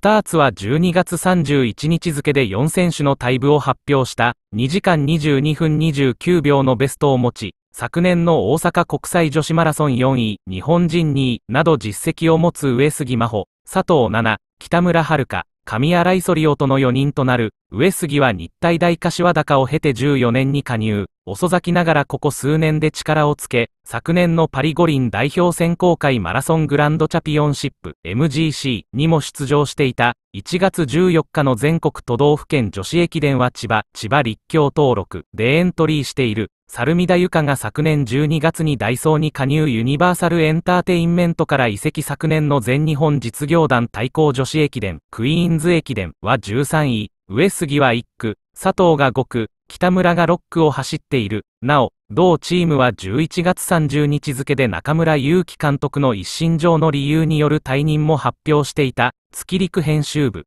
スターツは12月31日付で4選手のタイムを発表した2時間22分29秒のベストを持ち、昨年の大阪国際女子マラソン4位、日本人2位など実績を持つ上杉真帆、佐藤奈々、北村遥、神新井ソリオとの4人となる上杉は日体大柏高を経て14年に加入、遅咲きながらここ数年で力をつけ、昨年のパリ五輪代表選考会マラソングランドチャピオンシップ MGC にも出場していた、1月14日の全国都道府県女子駅伝は千葉、千葉立教登録でエントリーしている、サルミダユカが昨年12月にダイソーに加入ユニバーサルエンターテインメントから移籍昨年の全日本実業団対抗女子駅伝、クイーンズ駅伝は13位、上杉は1区、佐藤が5区、北村が6区を走っている。なお、同チームは11月30日付で中村祐樹監督の一身上の理由による退任も発表していた、月陸編集部。